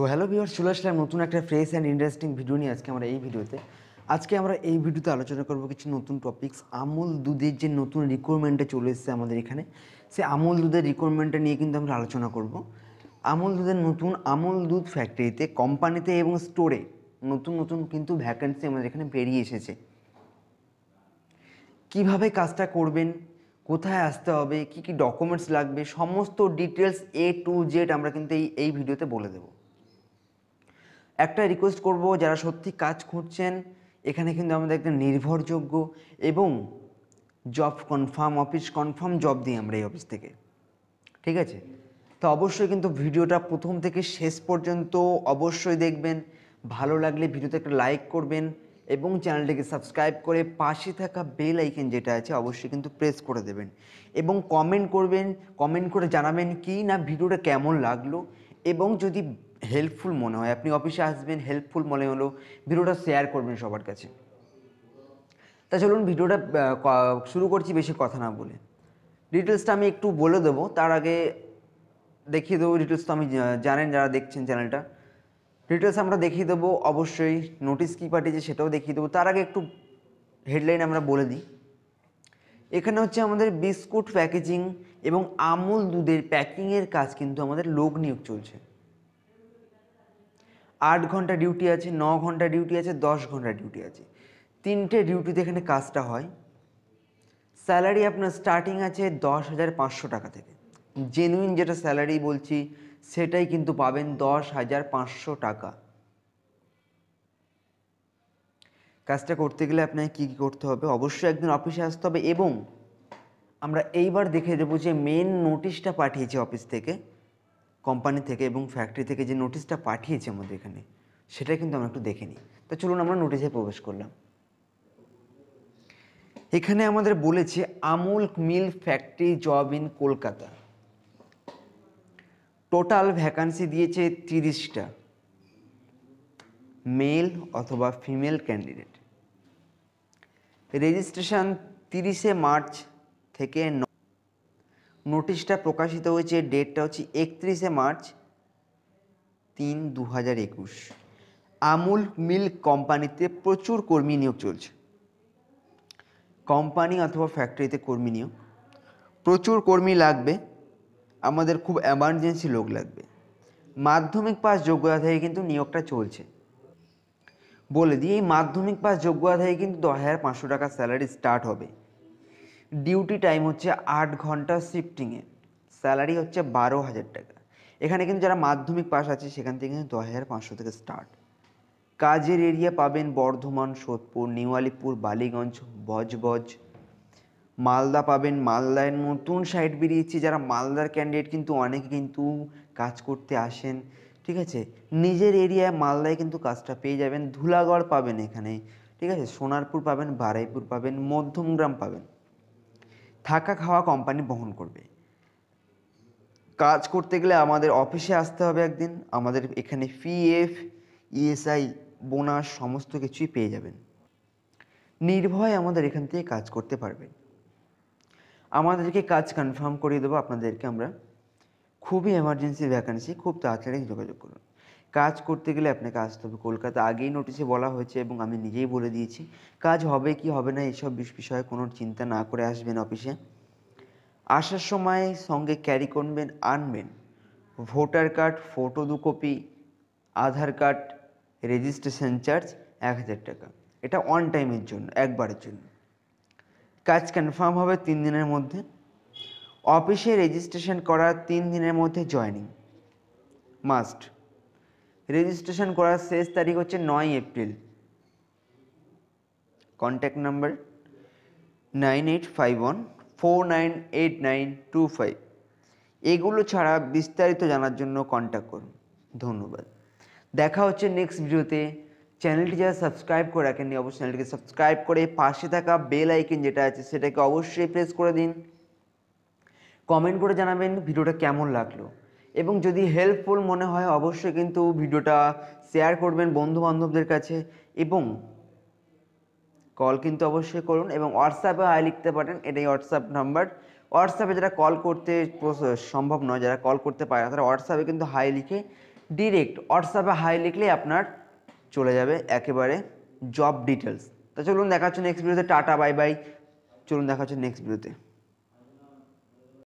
তো hello viewers চলে আসলাম নতুন একটা ফ্রেশ অ্যান্ড ইন্টারেস্টিং ভিডিও নিয়ে আজকে আমরা এই ভিডিওতে আজকে আমরা এই ভিডিওতে আলোচনা করব কিছু নতুন টপিকস আমুল দুধের যে নতুন রিকোয়ারমেন্টটা চলে এসেছে আমাদের এখানে সে আমুল দুধের রিকোয়ারমেন্টটা নিয়ে কিন্তু আমরা আলোচনা করব আমুল দুধের নতুন আমুল দুধ ফ্যাক্টরিতে কোম্পানিতে এবং স্টোরে নতুন নতুন কিন্তু ভ্যাকেন্সি আমাদের এখানে বেরিয়ে এসেছে কিভাবে কাজটা করবেন কোথায় আসতে হবে কি কি ডকুমেন্টস লাগবে সমস্ত ডিটেলস এ টু জেড আমরা কিন্তু এই এই ভিডিওতে বলে দেবো একটা রিকোয়েস্ট করব যারা সত্যি কাজ খুঁজছেন এখানে কিন্তু আমাদের একটা নির্ভরযোগ্য এবং job confirm office confirm job দিই আমরা এই অফিস থেকে ঠিক আছে তো অবশ্যই কিন্তু ভিডিওটা প্রথম থেকে শেষ পর্যন্ত অবশ্যই দেখবেন ভালো লাগলে ভিডিওতে একটা লাইক করবেন এবং চ্যানেলটিকে সাবস্ক্রাইব করে পাশে থাকা বেল আইকেন যেটা আছে অবশ্যই কিন্তু প্রেস করে দেবেন এবং কমেন্ট করবেন কমেন্ট করে জানাবেন কি না ভিডিওটা কেমন লাগলো এবং যদি হেল্পফুল মনে হয় আপনি অফিসে আসবেন হেল্পফুল মনে হলো ভিডিওটা শেয়ার করবেন সবার কাছে তা চলুন ভিডিওটা শুরু করছি বেশি কথা না বলে ডিটেলসটা আমি একটু বলে দেবো তার আগে দেখিয়ে দেবো ডিটেলস তো আমি জানেন যারা দেখছেন চ্যানেলটা ডিটেলস আমরা দেখিয়ে দেবো অবশ্যই নোটিস কী পাঠিয়েছে সেটাও দেখিয়ে দেবো তার আগে একটু হেডলাইন আমরা বলে দিই এখানে হচ্ছে আমাদের বিস্কুট প্যাকেজিং এবং আমুল দুধের প্যাকিংয়ের কাজ কিন্তু আমাদের লোক নিয়োগ চলছে আট ঘন্টা ডিউটি আছে ন ঘন্টা ডিউটি আছে দশ ঘন্টা ডিউটি আছে তিনটে ডিউটিতে এখানে কাজটা হয় স্যালারি আপনার স্টার্টিং আছে দশ হাজার পাঁচশো টাকা থেকে জেনুইন যেটা স্যালারি বলছি সেটাই কিন্তু পাবেন দশ হাজার পাঁচশো টাকা কাজটা করতে গেলে আপনাকে কী কী করতে হবে অবশ্যই একদিন অফিসে আসতে হবে এবং আমরা এইবার দেখে দেবো যে মেন নোটিশটা পাঠিয়েছি অফিস থেকে কোম্পানি থেকে এবং ফ্যাক্টরি থেকে যে নোটিশটা পাঠিয়েছে আমাদের এখানে সেটা কিন্তু আমরা একটু দেখে নিই তো চলুন আমরা নোটিশে প্রবেশ করলাম এখানে আমাদের বলেছে Amul mill factory job in Kolkata total vacancy দিয়েছে তিরিশটা মেল অথবা ফিমেল ক্যান্ডিডেট রেজিস্ট্রেশন তিরিশে মার্চ থেকে নোটিশটা প্রকাশিত হয়েছে ডেটটা হচ্ছে একত্রিশে মার্চ তিন দু হাজার একুশ আমুল মিল্ক কোম্পানিতে প্রচুর কর্মী নিয়োগ চলছে কোম্পানি অথবা ফ্যাক্টরিতে কর্মী নিয়োগ প্রচুর কর্মী লাগবে আমাদের খুব এমার্জেন্সি লোক লাগবে মাধ্যমিক পাস যোগ্যতা থেকে কিন্তু নিয়োগটা চলছে বলে দিই এই মাধ্যমিক পাস যোগ্যতা থেকে কিন্তু দশ হাজার পাঁচশো টাকা স্যালারি স্টার্ট হবে ডিউটি টাইম হচ্ছে আট ঘন্টা শিফটিংয়ে স্যালারি হচ্ছে বারো হাজার টাকা এখানে কিন্তু যারা মাধ্যমিক পাস আছে সেখান থেকে কিন্তু দশ হাজার পাঁচশো থেকে স্টার্ট কাজের এরিয়া পাবেন বর্ধমান সোদপুর নিউ আলিপুর বালিগঞ্জ বজবজ মালদা পাবেন মালদায় নতুন সাইট বেরিয়েছি যারা মালদার ক্যান্ডিডেট কিন্তু অনেকে কিন্তু কাজ করতে আসেন ঠিক আছে নিজের এরিয়ায় মালদায় কিন্তু কাজটা পেয়ে যাবেন ধুলাগড় পাবেন এখানে ঠিক আছে সোনারপুর পাবেন বারাইপুর পাবেন মধ্যমগ্রাম পাবেন থাকা খাওয়া কোম্পানি বহন করবে কাজ করতে গেলে আমাদের অফিসে আসতে হবে একদিন আমাদের এখানে পিএফ ইএসআই বোনাস সমস্ত কিছুই পেয়ে যাবেন নির্ভয় আমাদের এখান থেকে কাজ করতে পারবেন আমাদেরকে কাজ কনফার্ম করিয়ে দেবো আপনাদেরকে আমরা খুবই এমার্জেন্সি ভ্যাকান্সি খুব তাড়াতাড়ি যোগাযোগ করুন কাজ করতে গেলে আপনাকে আসতে হবে কলকাতা আগেই নোটিশে বলা হয়েছে এবং আমি নিজেই বলে দিয়েছি কাজ হবে কি হবে না এসব বিষয়ে কোনো চিন্তা না করে আসবেন অফিসে আসার সময় সঙ্গে ক্যারি করবেন আনবেন ভোটার কার্ড ফটো দু copy Aadhaar card registration charge এক হাজার টাকা এটা ওয়ান টাইমের জন্য একবারের জন্য কাজ কনফার্ম হবে তিন দিনের মধ্যে অফিসে রেজিস্ট্রেশন করার তিন দিনের মধ্যে জয়নিং মাস্ট রেজিস্ট্রেশন করার শেষ তারিখ হচ্ছে নয় April contact number nine eight five one four nine eight nine two five এগুলো ছাড়া বিস্তারিত জানার জন্য কন্ট্যাক্ট করুন ধন্যবাদ দেখা হচ্ছে নেক্সট ভিডিওতে চ্যানেলটি যারা সাবস্ক্রাইব করে রাখেননি অবশ্যই চ্যানেলটিকে সাবস্ক্রাইব করে পাশে থাকা বেল আইকন যেটা আছে সেটাকে অবশ্যই প্রেস করে দিন কমেন্ট করে জানাবেন ভিডিওটা কেমন লাগলো এবং যদি হেল্পফুল মনে হয় অবশ্যই কিন্তু ভিডিওটা শেয়ার করবেন বন্ধু বান্ধবদের কাছে এবং কল কিন্তু অবশ্যই করুন এবং হোয়াটসঅ্যাপে হাই লিখতে পারেন এটাই হোয়াটসঅ্যাপ নাম্বার হোয়াটসঅ্যাপে যারা কল করতে সম্ভব নয় যারা কল করতে পারে না তারা হোয়াটসঅ্যাপে কিন্তু হাই লিখে ডিরেক্ট হোয়াটসঅ্যাপে হাই লিখলে আপনার চলে যাবে একেবারে জব ডিটেলস তা চলুন দেখা নেক্সট ভিডিওতে টাটা বাই বাই চলুন দেখা নেক্সট ভিডিওতে